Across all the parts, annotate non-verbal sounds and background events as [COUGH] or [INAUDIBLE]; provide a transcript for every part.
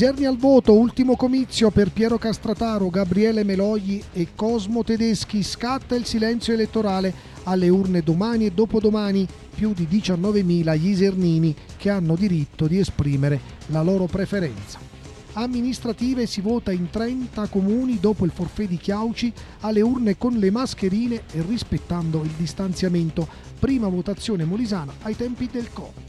Iserni al voto, ultimo comizio per Piero Castrataro, Gabriele Melogli e Cosmo Tedeschi. Scatta il silenzio elettorale alle urne domani e dopodomani più di 19.000 gli isernini che hanno diritto di esprimere la loro preferenza. Amministrative si vota in 30 comuni dopo il forfè di Chiauci alle urne con le mascherine e rispettando il distanziamento. Prima votazione molisana ai tempi del Covid.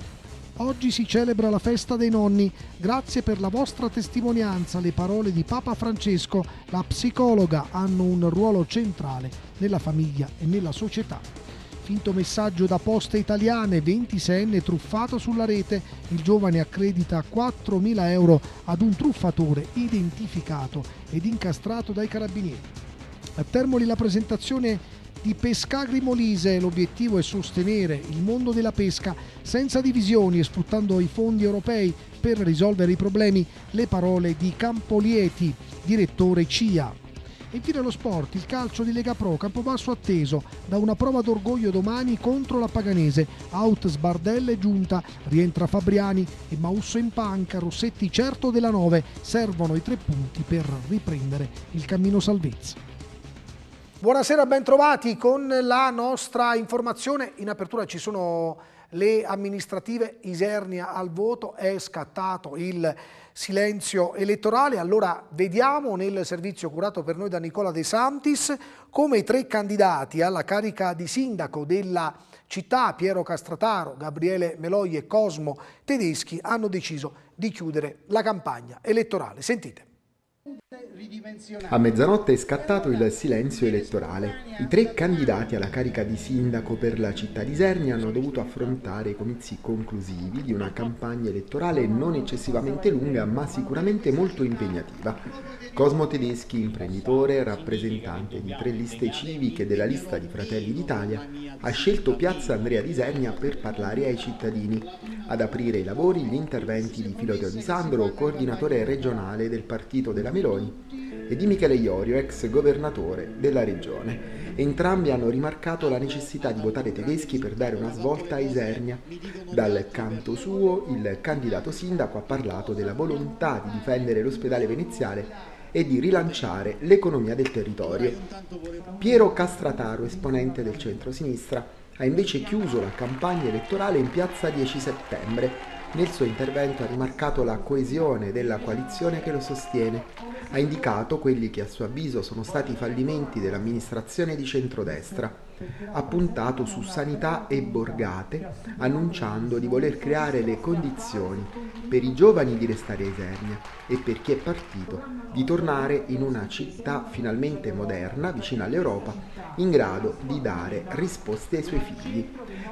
Oggi si celebra la festa dei nonni. Grazie per la vostra testimonianza. Le parole di Papa Francesco, la psicologa, hanno un ruolo centrale nella famiglia e nella società. Finto messaggio da poste italiane, 26enne truffato sulla rete, il giovane accredita 4.000 euro ad un truffatore identificato ed incastrato dai carabinieri. A Termoli la presentazione di Pescagri Molise. L'obiettivo è sostenere il mondo della pesca senza divisioni e sfruttando i fondi europei per risolvere i problemi. Le parole di Campolieti, direttore CIA. E infine lo sport, il calcio di Lega Pro, Campobasso atteso da una prova d'orgoglio domani contro la Paganese. Out Sbardella e Giunta, rientra Fabriani e Mausso in panca, Rossetti certo della 9. Servono i tre punti per riprendere il cammino salvezza. Buonasera, bentrovati con la nostra informazione. In apertura ci sono le amministrative Isernia al voto, è scattato il silenzio elettorale. Allora vediamo nel servizio curato per noi da Nicola De Santis come i tre candidati alla carica di sindaco della città, Piero Castrataro, Gabriele Meloi e Cosmo Tedeschi, hanno deciso di chiudere la campagna elettorale. Sentite. A mezzanotte è scattato il silenzio elettorale. I tre candidati alla carica di sindaco per la città di Isernia hanno dovuto affrontare i comizi conclusivi di una campagna elettorale non eccessivamente lunga ma sicuramente molto impegnativa. Cosmo Tedeschi, imprenditore, rappresentante di tre liste civiche della lista di Fratelli d'Italia, ha scelto Piazza Andrea di Isernia per parlare ai cittadini. Ad aprire i lavori gli interventi di Filoteo Di Sandro, coordinatore regionale del Partito della Meloni, e di Michele Iorio, ex governatore della regione. Entrambi hanno rimarcato la necessità di votare tedeschi per dare una svolta a Isernia. Dal canto suo, il candidato sindaco ha parlato della volontà di difendere l'ospedale veneziale e di rilanciare l'economia del territorio. Piero Castrataro, esponente del centro-sinistra, ha invece chiuso la campagna elettorale in piazza 10 settembre nel suo intervento ha rimarcato la coesione della coalizione che lo sostiene. Ha indicato quelli che a suo avviso sono stati i fallimenti dell'amministrazione di centrodestra ha puntato su sanità e borgate, annunciando di voler creare le condizioni per i giovani di restare a Isernia e per chi è partito di tornare in una città finalmente moderna, vicina all'Europa, in grado di dare risposte ai suoi figli.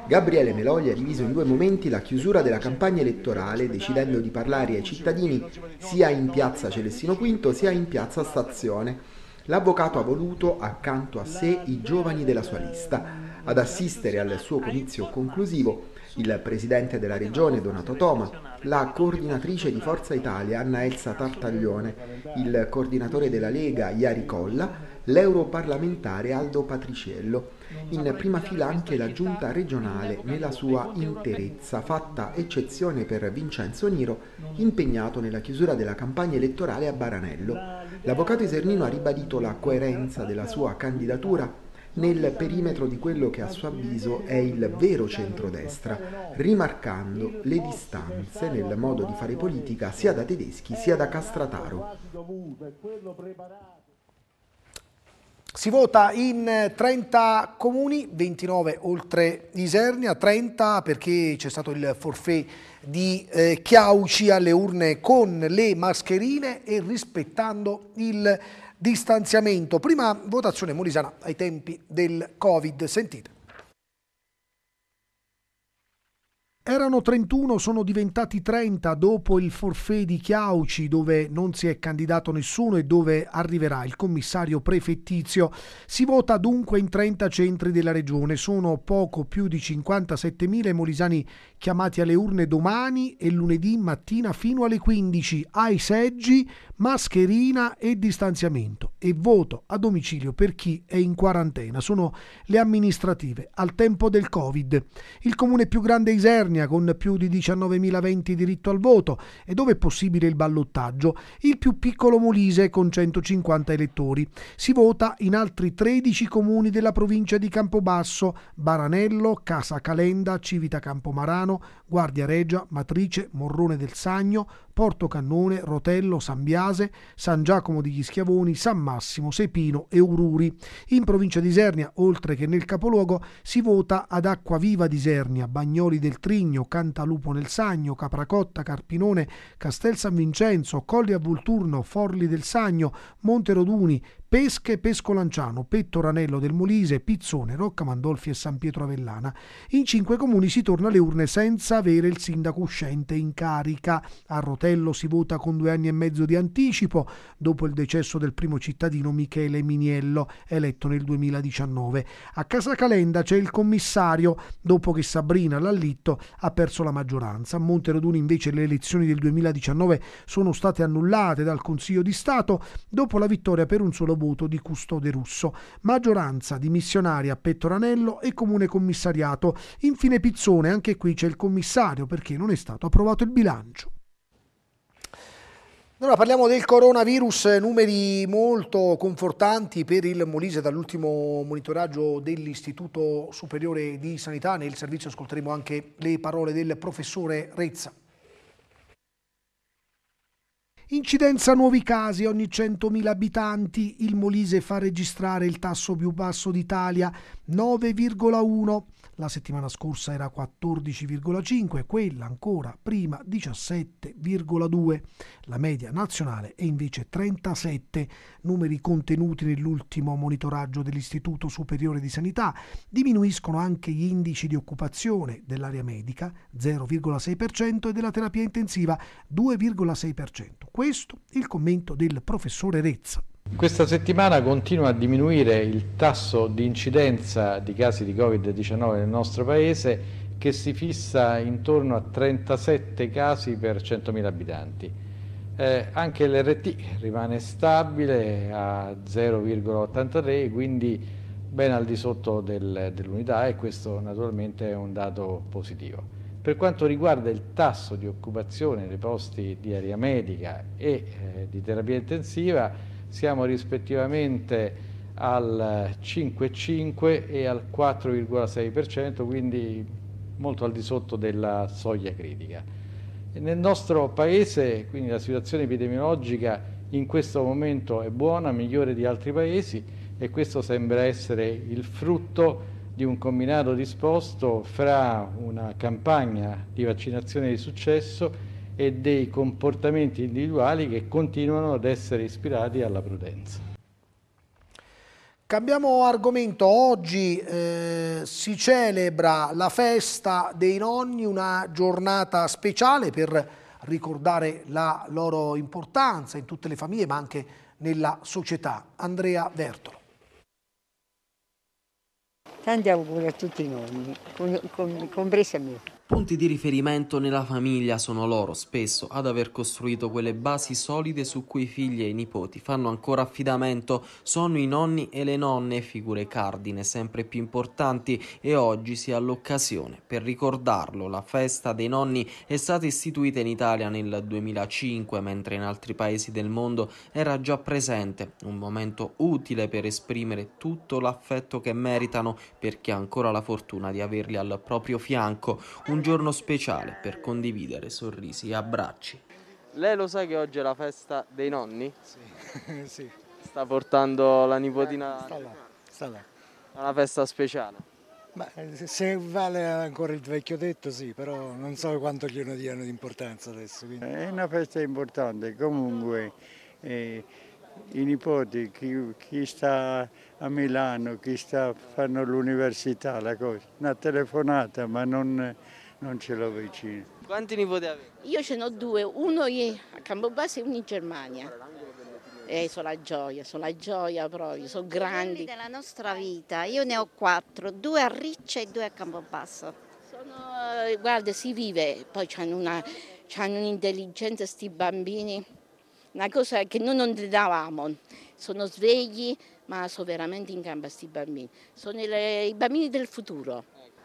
Gabriele Melogli ha diviso in due momenti la chiusura della campagna elettorale, decidendo di parlare ai cittadini sia in piazza Celestino V sia in piazza Stazione l'avvocato ha voluto accanto a sé i giovani della sua lista. Ad assistere al suo comizio conclusivo il presidente della regione Donato Toma, la coordinatrice di Forza Italia Anna Elsa Tartaglione, il coordinatore della Lega Iari Colla, l'europarlamentare Aldo Patriciello. In prima fila anche la giunta regionale nella sua interezza, fatta eccezione per Vincenzo Niro, impegnato nella chiusura della campagna elettorale a Baranello. L'avvocato Isernino ha ribadito la coerenza della sua candidatura nel perimetro di quello che a suo avviso è il vero centrodestra, rimarcando le distanze nel modo di fare politica sia da tedeschi sia da eh, Castrataro. Si vota in 30 eh, comuni, 29 oltre Isernia, 30 perché c'è stato il forfè di eh, Chiauci alle urne con le mascherine e rispettando il distanziamento. Prima votazione molisana ai tempi del Covid, sentite. Erano 31, sono diventati 30 dopo il forfè di Chiauci dove non si è candidato nessuno e dove arriverà il commissario prefettizio. Si vota dunque in 30 centri della regione, sono poco più di 57.000 i molisani chiamati alle urne domani e lunedì mattina fino alle 15 ai seggi, mascherina e distanziamento e voto a domicilio per chi è in quarantena. Sono le amministrative al tempo del Covid. Il comune più grande Isernia Spagna con più di 19.000 venti diritto al voto e dove è possibile il ballottaggio, il più piccolo Molise con 150 elettori. Si vota in altri 13 comuni della provincia di Campobasso, Baranello, Casa Calenda, Civita Campomarano, Guardia Regia, Matrice, Morrone del Sagno, Porto Cannone, Rotello, San Biase, San Giacomo degli Schiavoni, San Massimo, Sepino e Ururi. In provincia di Isernia, oltre che nel capoluogo, si vota ad Acquaviva di Isernia, Bagnoli del Trigno, Cantalupo nel Sagno, Capracotta, Carpinone, Castel San Vincenzo, Colli a Volturno, Forli del Sagno, Monte Roduni, Pesche, Pescolanciano, Petto Ranello del Molise, Pizzone, Rocca Mandolfi e San Pietro Avellana. In cinque comuni si torna alle urne senza avere il sindaco uscente in carica. A Rotello si vota con due anni e mezzo di anticipo dopo il decesso del primo cittadino Michele Miniello, eletto nel 2019. A Casa Calenda c'è il commissario dopo che Sabrina Lallitto ha perso la maggioranza. A Monteroduni invece le elezioni del 2019 sono state annullate dal Consiglio di Stato dopo la vittoria per un solo voto di custode russo, maggioranza di missionari a Pettoranello e comune commissariato. Infine Pizzone, anche qui c'è il commissario perché non è stato approvato il bilancio. Allora, parliamo del coronavirus, numeri molto confortanti per il Molise dall'ultimo monitoraggio dell'Istituto Superiore di Sanità. Nel servizio ascolteremo anche le parole del professore Rezza. Incidenza nuovi casi ogni 100.000 abitanti, il Molise fa registrare il tasso più basso d'Italia, 9,1. La settimana scorsa era 14,5, quella ancora prima 17,2. La media nazionale è invece 37, numeri contenuti nell'ultimo monitoraggio dell'Istituto Superiore di Sanità. Diminuiscono anche gli indici di occupazione dell'area medica, 0,6%, e della terapia intensiva, 2,6% questo il commento del professore Rezza. Questa settimana continua a diminuire il tasso di incidenza di casi di Covid-19 nel nostro Paese che si fissa intorno a 37 casi per 100.000 abitanti. Eh, anche l'RT rimane stabile a 0,83, quindi ben al di sotto del, dell'unità e questo naturalmente è un dato positivo. Per quanto riguarda il tasso di occupazione dei posti di area medica e eh, di terapia intensiva, siamo rispettivamente al 5,5 e al 4,6%, quindi molto al di sotto della soglia critica. nel nostro paese, quindi la situazione epidemiologica in questo momento è buona, migliore di altri paesi e questo sembra essere il frutto di un combinato disposto fra una campagna di vaccinazione di successo e dei comportamenti individuali che continuano ad essere ispirati alla prudenza. Cambiamo argomento, oggi eh, si celebra la festa dei nonni, una giornata speciale per ricordare la loro importanza in tutte le famiglie ma anche nella società. Andrea Vertolo. Tanti auguri a tutti i nonni, compresa me. Punti di riferimento nella famiglia sono loro spesso ad aver costruito quelle basi solide su cui i figli e i nipoti fanno ancora affidamento, sono i nonni e le nonne figure cardine sempre più importanti e oggi si ha l'occasione per ricordarlo. La festa dei nonni è stata istituita in Italia nel 2005 mentre in altri paesi del mondo era già presente, un momento utile per esprimere tutto l'affetto che meritano per chi ha ancora la fortuna di averli al proprio fianco. Un un giorno speciale per condividere sorrisi e abbracci. Lei lo sa che oggi è la festa dei nonni? Sì. [LAUGHS] sì. Sta portando la nipotina... Eh, sta là, sta là. A una festa speciale. Ma eh, se vale ancora il vecchio detto sì, però non so quanto glielo diano di importanza adesso. Quindi. Eh, è una festa importante, comunque eh, i nipoti, chi, chi, sta a Milano, chi sta, fanno l'università, la cosa, una telefonata, ma non non ce l'ho vicino. Quanti nipoti avete? Io ce ne ho due, uno a Campobasso e uno in Germania. Eh, sono la gioia, sono la gioia proprio, sono grandi. della nostra vita, io ne ho quattro, due a Riccia e due a Campobasso. Sono, eh, guarda, si vive, poi hanno, una, hanno un'intelligenza questi bambini, una cosa che noi non davamo. Sono svegli, ma sono veramente in gamba questi bambini. Sono le, i bambini del futuro. Ecco.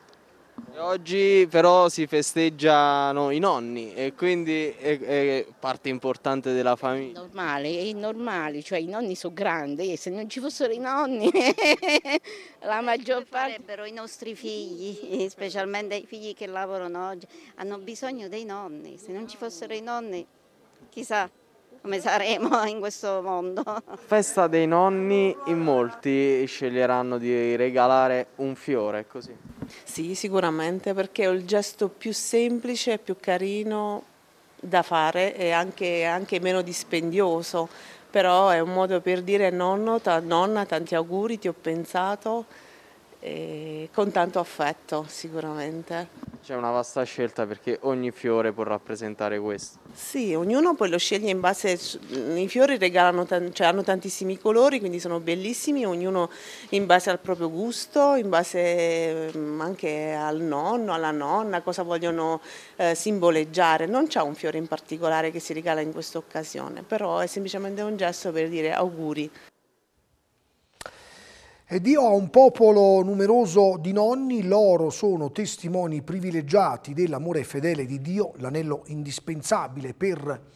Oggi però si festeggiano i nonni e quindi è, è parte importante della famiglia. Normale, è normale, cioè i nonni sono grandi e se non ci fossero i nonni [LAUGHS] la maggior parte... sarebbero i nostri figli, specialmente i figli che lavorano oggi, hanno bisogno dei nonni, se non ci fossero i nonni chissà come saremo [LAUGHS] in questo mondo. Festa dei nonni in molti sceglieranno di regalare un fiore, così. Sì, sicuramente perché è il gesto più semplice e più carino da fare e anche, anche, meno dispendioso, però è un modo per dire nonno, ta, nonna, tanti auguri, ti ho pensato, con tanto affetto sicuramente. C'è una vasta scelta perché ogni fiore può rappresentare questo. Sì, ognuno poi lo sceglie in base, i fiori regalano, cioè hanno tantissimi colori, quindi sono bellissimi, ognuno in base al proprio gusto, in base mm, anche al nonno, alla nonna, cosa vogliono eh, simboleggiare. Non c'è un fiore in particolare che si regala in questa occasione, però è semplicemente un gesto per dire auguri. E Dio ha un popolo numeroso di nonni, loro sono testimoni privilegiati dell'amore fedele di Dio, l'anello indispensabile per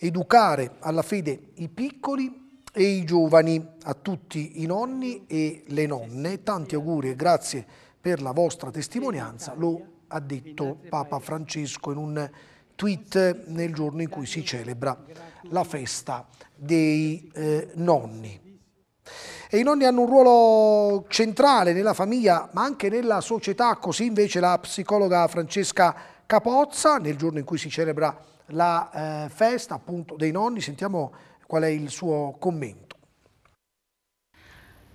educare alla fede i piccoli e i giovani, a tutti i nonni e le nonne. Tanti auguri e grazie per la vostra testimonianza, lo ha detto Papa Francesco in un tweet nel giorno in cui si celebra la festa dei eh, nonni e i nonni hanno un ruolo centrale nella famiglia ma anche nella società, così invece la psicologa Francesca Capozza nel giorno in cui si celebra la eh, festa appunto dei nonni, sentiamo qual è il suo commento.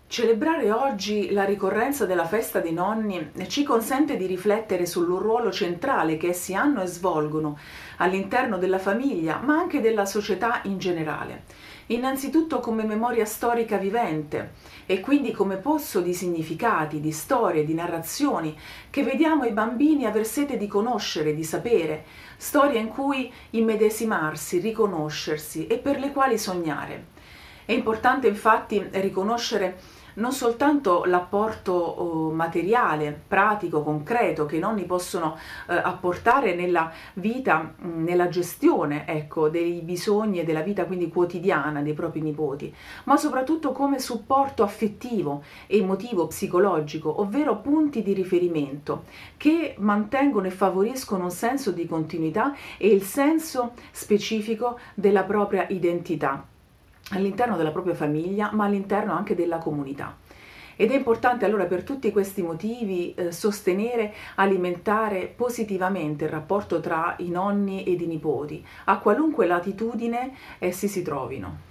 Celebrare oggi la ricorrenza della festa dei nonni ci consente di riflettere sul ruolo centrale che essi hanno e svolgono all'interno della famiglia, ma anche della società in generale innanzitutto come memoria storica vivente e quindi come pozzo di significati, di storie, di narrazioni che vediamo i bambini aver sete di conoscere, di sapere, storie in cui immedesimarsi, riconoscersi e per le quali sognare. È importante infatti riconoscere non soltanto l'apporto oh, materiale, pratico, concreto che i nonni possono eh, apportare nella vita, mm, nella gestione ecco, dei bisogni e della vita quindi quotidiana dei propri nipoti, ma soprattutto come supporto affettivo, emotivo, psicologico, ovvero punti di riferimento che mantengono e favoriscono un senso di continuità e il senso specifico della propria identità all'interno della propria famiglia, ma all'interno anche della comunità. Ed è importante allora per tutti questi motivi eh, sostenere, alimentare positivamente il rapporto tra i nonni ed i nipoti, a qualunque latitudine essi si trovino.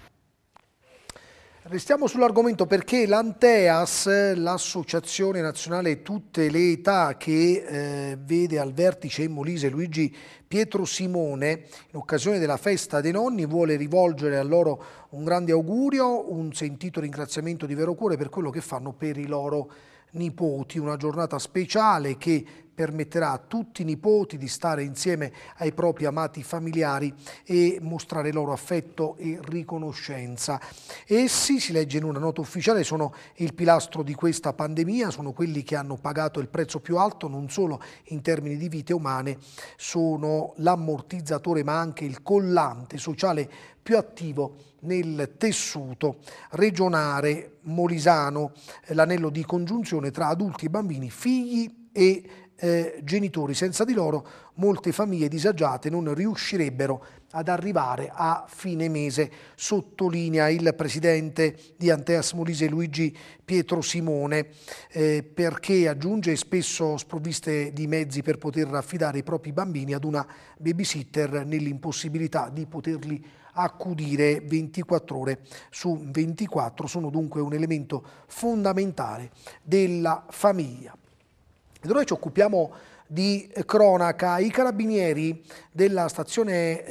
Restiamo sull'argomento perché l'Anteas, l'associazione nazionale tutte le età che eh, vede al vertice in Molise Luigi Pietro Simone, in occasione della festa dei nonni, vuole rivolgere a loro un grande augurio, un sentito ringraziamento di vero cuore per quello che fanno per i loro figli nipoti, una giornata speciale che permetterà a tutti i nipoti di stare insieme ai propri amati familiari e mostrare loro affetto e riconoscenza. Essi, si legge in una nota ufficiale, sono il pilastro di questa pandemia, sono quelli che hanno pagato il prezzo più alto non solo in termini di vite umane, sono l'ammortizzatore ma anche il collante sociale più attivo nel tessuto regionale molisano, eh, l'anello di congiunzione tra adulti e bambini, figli e eh, genitori. Senza di loro molte famiglie disagiate non riuscirebbero ad arrivare a fine mese, sottolinea il presidente di Anteas Molise Luigi Pietro Simone, eh, perché aggiunge spesso sprovviste di mezzi per poter affidare i propri bambini ad una babysitter nell'impossibilità di poterli accudire 24 ore su 24, sono dunque un elemento fondamentale della famiglia. E noi ci occupiamo di cronaca, i carabinieri della stazione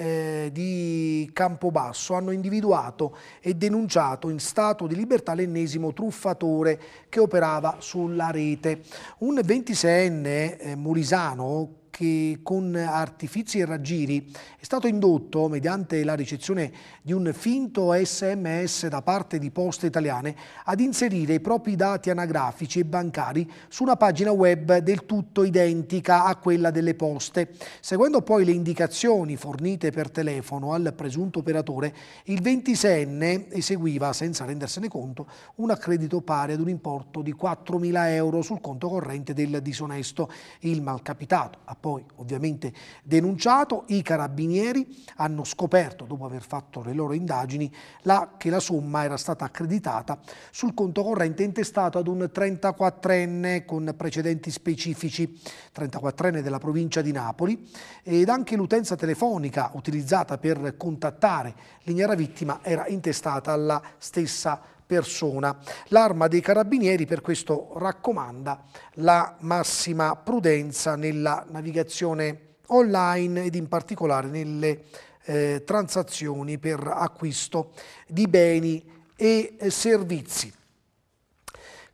eh, di Campobasso hanno individuato e denunciato in stato di libertà l'ennesimo truffatore che operava sulla rete. Un 26enne eh, mulisano che con artifici e raggiri è stato indotto, mediante la ricezione di un finto sms da parte di poste italiane, ad inserire i propri dati anagrafici e bancari su una pagina web del tutto identica a quella delle poste. Seguendo poi le indicazioni fornite per telefono al presunto operatore, il 26enne eseguiva, senza rendersene conto, un accredito pari ad un importo di 4.000 euro sul conto corrente del disonesto. Il malcapitato, a poi ovviamente denunciato, i carabinieri hanno scoperto, dopo aver fatto le loro indagini, la, che la somma era stata accreditata sul conto corrente intestato ad un 34enne con precedenti specifici, 34enne della provincia di Napoli, ed anche l'utenza telefonica utilizzata per contattare l'ignara vittima era intestata alla stessa persona persona. L'arma dei carabinieri per questo raccomanda la massima prudenza nella navigazione online ed in particolare nelle eh, transazioni per acquisto di beni e eh, servizi.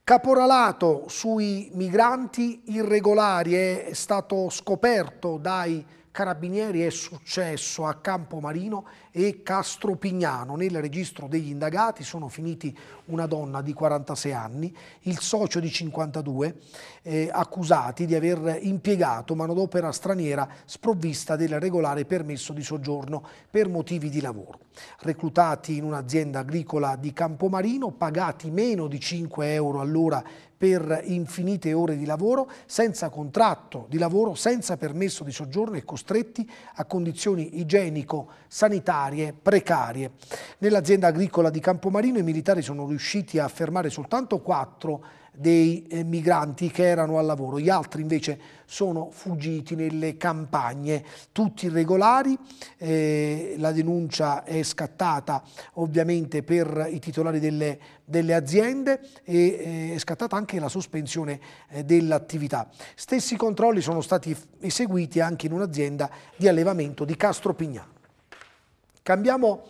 Caporalato sui migranti irregolari è stato scoperto dai carabinieri, è successo a Campomarino e Castro Pignano. Nel registro degli indagati sono finiti una donna di 46 anni, il socio di 52, eh, accusati di aver impiegato manodopera straniera sprovvista del regolare permesso di soggiorno per motivi di lavoro. Reclutati in un'azienda agricola di Campomarino, pagati meno di 5 euro all'ora per infinite ore di lavoro, senza contratto di lavoro, senza permesso di soggiorno e costretti a condizioni igienico-sanitarie precarie, precarie. Nell'azienda agricola di Campomarino i militari sono riusciti a fermare soltanto quattro dei eh, migranti che erano al lavoro, gli altri invece sono fuggiti nelle campagne, tutti irregolari, eh, la denuncia è scattata ovviamente per i titolari delle, delle aziende e eh, è scattata anche la sospensione eh, dell'attività. Stessi controlli sono stati eseguiti anche in un'azienda di allevamento di Castro Pignano. Cambiamo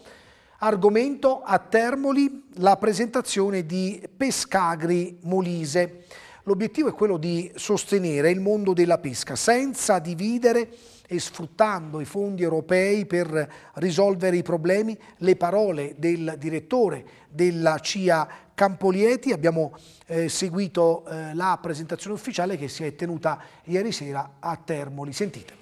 argomento a Termoli, la presentazione di Pescagri Molise. L'obiettivo è quello di sostenere il mondo della pesca senza dividere e sfruttando i fondi europei per risolvere i problemi. Le parole del direttore della CIA Campolieti, abbiamo eh, seguito eh, la presentazione ufficiale che si è tenuta ieri sera a Termoli. Sentite.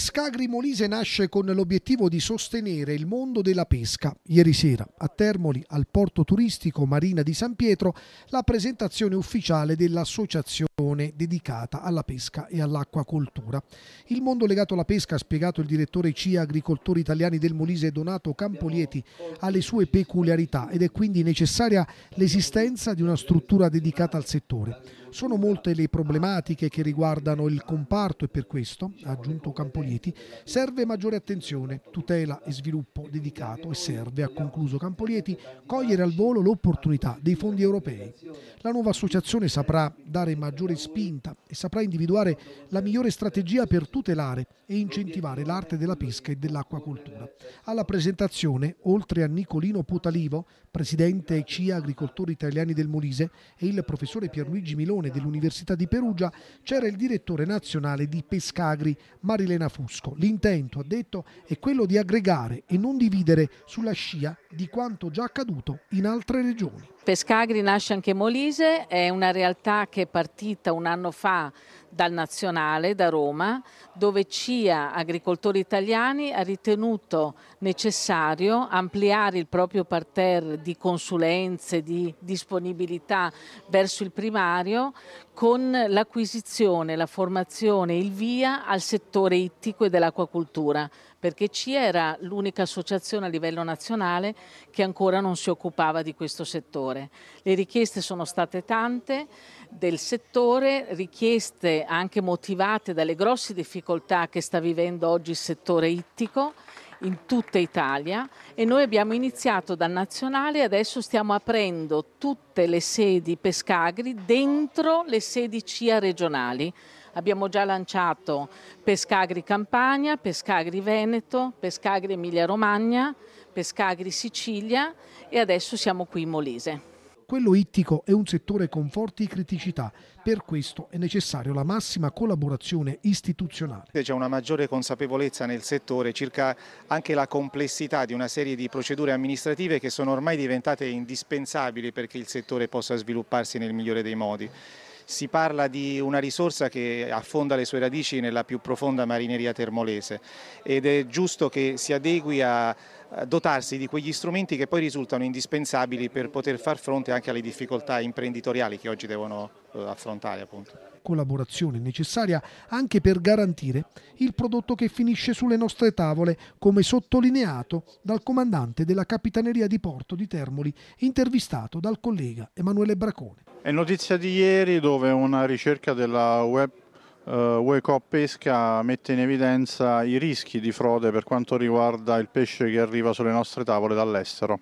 Pescagri Molise nasce con l'obiettivo di sostenere il mondo della pesca. Ieri sera a Termoli, al porto turistico Marina di San Pietro, la presentazione ufficiale dell'associazione dedicata alla pesca e all'acquacoltura. Il mondo legato alla pesca, ha spiegato il direttore CIA Agricoltori Italiani del Molise Donato Campolieti, ha le sue peculiarità ed è quindi necessaria l'esistenza di una struttura dedicata al settore. Sono molte le problematiche che riguardano il comparto e per questo, ha aggiunto Campolieti, serve maggiore attenzione, tutela e sviluppo dedicato e serve, ha concluso Campolieti, cogliere al volo l'opportunità dei fondi europei. La nuova associazione saprà dare maggiore spinta e saprà individuare la migliore strategia per tutelare e incentivare l'arte della pesca e dell'acquacoltura. Alla presentazione, oltre a Nicolino Potalivo, presidente CIA Agricoltori Italiani del Molise, e il professore Pierluigi Milone, Leone dell'Università di Perugia c'era il direttore nazionale di Pescagri, Marilena Fusco. L'intento, ha detto, è quello di aggregare e non dividere sulla scia di quanto già accaduto in altre regioni. Pescagri nasce anche Molise, è una realtà che è partita un anno fa dal Nazionale, da Roma, dove CIA Agricoltori Italiani ha ritenuto necessario ampliare il proprio parterre di consulenze, di disponibilità verso il primario con l'acquisizione, la formazione, il via al settore ittico e dell'acquacultura perché CIA era l'unica associazione a livello nazionale che ancora non si occupava di questo settore. Le richieste sono state tante del settore, richieste anche motivate dalle grosse difficoltà che sta vivendo oggi il settore ittico in tutta Italia e noi abbiamo iniziato dal nazionale e adesso stiamo aprendo tutte le sedi pescagri dentro le sedi CIA regionali. Abbiamo già lanciato Pescagri Campania, Pescagri Veneto, Pescagri Emilia Romagna, Pescagri Sicilia e adesso siamo qui in Molise. Quello ittico è un settore con forti criticità, per questo è necessaria la massima collaborazione istituzionale. C'è una maggiore consapevolezza nel settore circa anche la complessità di una serie di procedure amministrative che sono ormai diventate indispensabili perché il settore possa svilupparsi nel migliore dei modi. Si parla di una risorsa che affonda le sue radici nella più profonda marineria termolese ed è giusto che si adegui a dotarsi di quegli strumenti che poi risultano indispensabili per poter far fronte anche alle difficoltà imprenditoriali che oggi devono eh, affrontare. Appunto. Collaborazione necessaria anche per garantire il prodotto che finisce sulle nostre tavole, come sottolineato dal comandante della Capitaneria di Porto di Termoli, intervistato dal collega Emanuele Bracone. È notizia di ieri dove una ricerca della web uh, eh, Wake Up Pesca mette in evidenza i rischi di frode per quanto riguarda il pesce che arriva sulle nostre tavole dall'estero.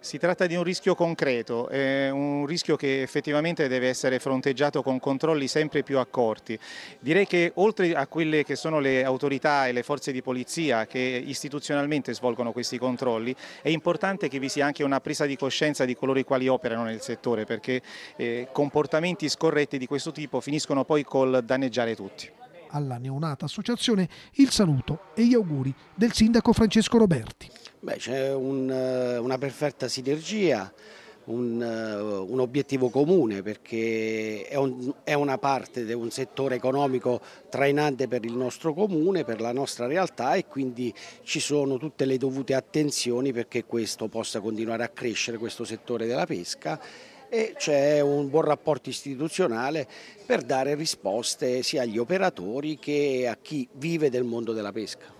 Si tratta di un rischio concreto, eh, un rischio che effettivamente deve essere fronteggiato con controlli sempre più accorti. Direi che oltre a quelle che sono le autorità e le forze di polizia che istituzionalmente svolgono questi controlli, è importante che vi sia anche una presa di coscienza di coloro i quali operano nel settore perché eh, comportamenti scorretti di questo tipo finiscono poi col danneggiare tutti alla neonata associazione il saluto e gli auguri del sindaco Francesco Roberti. Beh, c'è un, eh, una perfetta sinergia, un, eh, un, obiettivo comune perché è, un, è una parte di un settore economico trainante per il nostro comune, per la nostra realtà e quindi ci sono tutte le dovute attenzioni perché questo possa continuare a crescere, questo settore della pesca e c'è un buon rapporto istituzionale per dare risposte sia agli operatori che a chi vive del mondo della pesca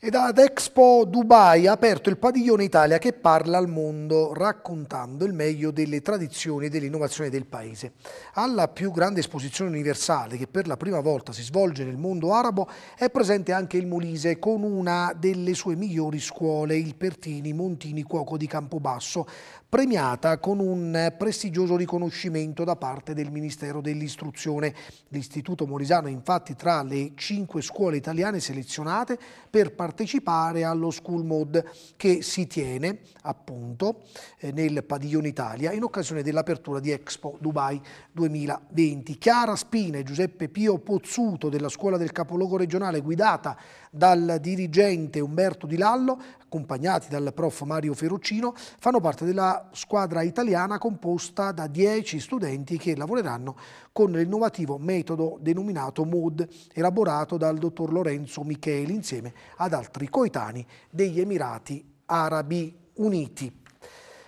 ed ad Expo Dubai ha aperto il padiglione Italia che parla al mondo raccontando il meglio delle tradizioni e dell'innovazione del paese. Alla più grande esposizione universale che per la prima volta si svolge nel mondo arabo è presente anche il Molise con una delle sue migliori scuole, il Pertini Montini Cuoco di Campobasso, premiata con un prestigioso riconoscimento da parte del Ministero dell'Istruzione. L'Istituto Molisano infatti tra le cinque scuole italiane selezionate per partecipare partecipare allo School Mod che si tiene appunto eh, nel Padiglione Italia in occasione dell'apertura di Expo Dubai 2020. Chiara Spina e Giuseppe Pio Pozzuto della scuola del capoluogo regionale guidata dal dirigente Umberto Di Lallo, accompagnati dal prof Mario Ferruccino, fanno parte della squadra italiana composta da 10 studenti che lavoreranno con l'innovativo metodo denominato MOD, elaborato dal dottor Lorenzo Micheli insieme ad altri coetanei degli Emirati Arabi Uniti.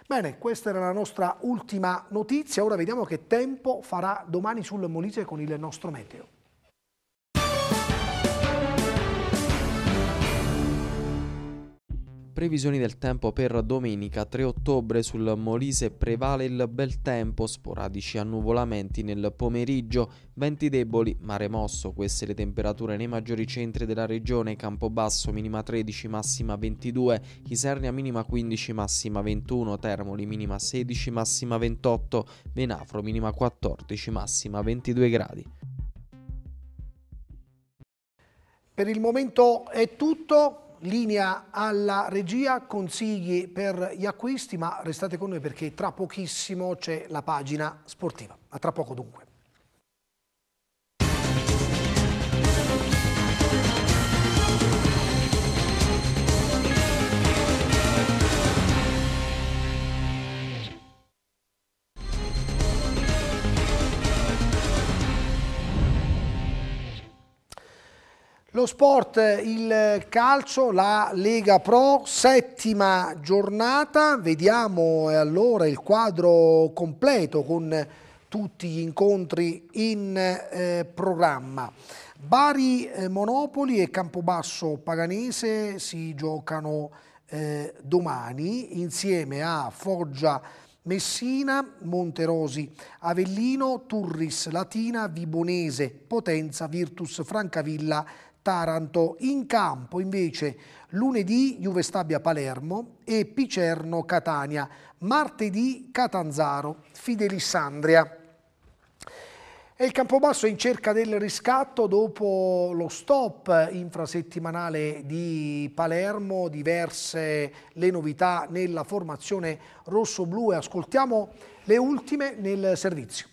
Bene, questa era la nostra ultima notizia, ora vediamo che tempo farà domani sul Molise con il nostro meteo. Previsioni del tempo per domenica 3 ottobre sul Molise prevale il bel tempo, sporadici annuvolamenti nel pomeriggio, venti deboli, mare mosso, queste le temperature nei maggiori centri della regione, Campobasso minima 13, massima 22, Isernia minima 15, massima 21, Termoli minima 16, massima 28, Venafro minima 14, massima 22 gradi. Per il momento è tutto, linea alla regia, consigli per gli acquisti, ma restate con noi perché tra pochissimo c'è la pagina sportiva. A tra poco dunque. Lo sport, il calcio, la Lega Pro, settima giornata, vediamo eh, allora il quadro completo con tutti gli incontri in eh, programma. Bari eh, Monopoli e Campobasso Paganese si giocano eh, domani insieme a Foggia Messina, Monterosi Avellino, Turris Latina, Vibonese, Potenza, Virtus Francavilla Taranto. In campo invece lunedì Juve Stabia Palermo e Picerno Catania, martedì Catanzaro, Fidelissandria. E il Campobasso è in cerca del riscatto dopo lo stop infrasettimanale di Palermo, diverse le novità nella formazione rosso-blu e ascoltiamo le ultime nel servizio.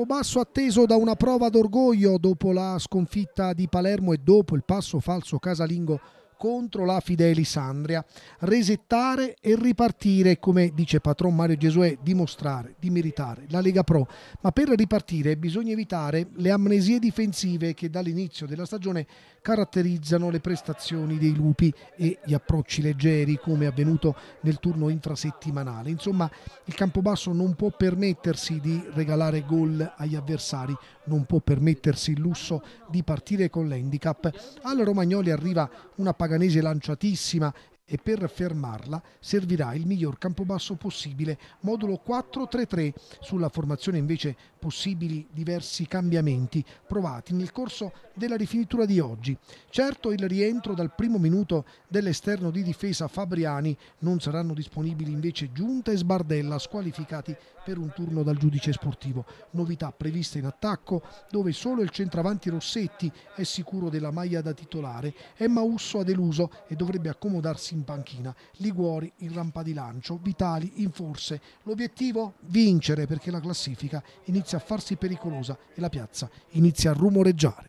Campobasso atteso da una prova d'orgoglio dopo la sconfitta di Palermo e dopo il passo falso casalingo contro la Fidelis Andria, resettare e ripartire, come dice patron Mario Gesuè, dimostrare, di meritare la Lega Pro. Ma per ripartire bisogna evitare le amnesie difensive che dall'inizio della stagione caratterizzano le prestazioni dei lupi e gli approcci leggeri, come avvenuto nel turno infrasettimanale. Insomma, il Campobasso non può permettersi di regalare gol agli avversari, non può permettersi il lusso di partire con l'handicap. Al Romagnoli arriva una paganese lanciatissima e per fermarla servirà il miglior campobasso possibile, modulo 4-3-3. Sulla formazione invece possibili diversi cambiamenti provati nel corso della rifinitura di oggi. Certo il rientro dal primo minuto dell'esterno di difesa Fabriani, non saranno disponibili invece Giunta e Sbardella squalificati per un turno dal giudice sportivo. Novità prevista in attacco dove solo il centravanti Rossetti è sicuro della maglia da titolare. Emma Usso ha deluso e dovrebbe accomodarsi in panchina. Liguori in rampa di lancio, Vitali in forse. L'obiettivo? Vincere perché la classifica inizia a farsi pericolosa e la piazza inizia a rumoreggiare.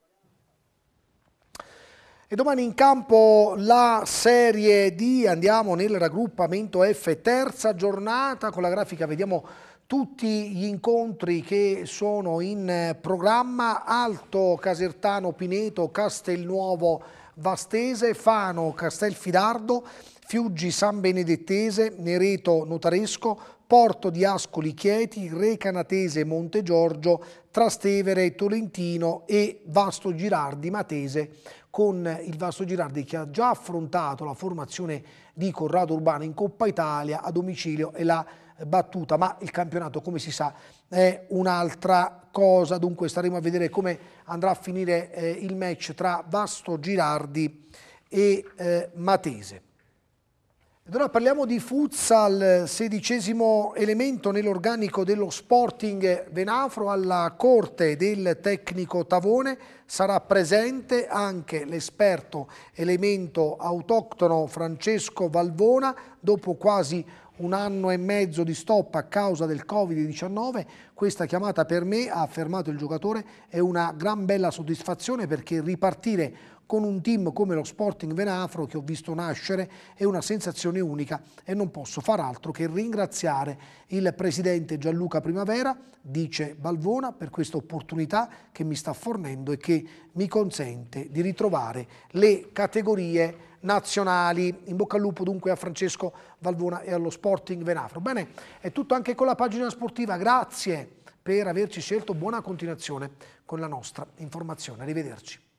E domani in campo la Serie D, andiamo nel raggruppamento F, terza giornata, con la grafica vediamo tutti gli incontri che sono in programma Alto Casertano Pineto, Castelnuovo Vastese, Fano Castelfidardo, Fiuggi San Benedettese, Nereto Notaresco, Porto di Ascoli Chieti, Recanatese Monte Giorgio, Trastevere Tolentino e Vasto Girardi Matese con il Vasto Girardi che ha già affrontato la formazione di Corrado Urbano in Coppa Italia a domicilio e la battuta, ma il campionato come si sa è un'altra cosa, dunque staremo a vedere come andrà a finire eh, il match tra Vasto Girardi e eh, Matese. Ed parliamo di futsal, sedicesimo elemento nell'organico dello Sporting Venafro alla corte del tecnico Tavone sarà presente anche l'esperto elemento autoctono Francesco Valvona dopo quasi un anno e mezzo di stop a causa del Covid-19, questa chiamata per me, ha affermato il giocatore, è una gran bella soddisfazione perché ripartire con un team come lo Sporting Venafro che ho visto nascere è una sensazione unica e non posso far altro che ringraziare il presidente Gianluca Primavera, dice Balvona, per questa opportunità che mi sta fornendo e che mi consente di ritrovare le categorie nazionali. In bocca al lupo dunque a Francesco Valvona e allo Sporting Venafro. Bene, è tutto anche con la pagina sportiva. Grazie per averci scelto. Buona continuazione con la nostra informazione. Arrivederci.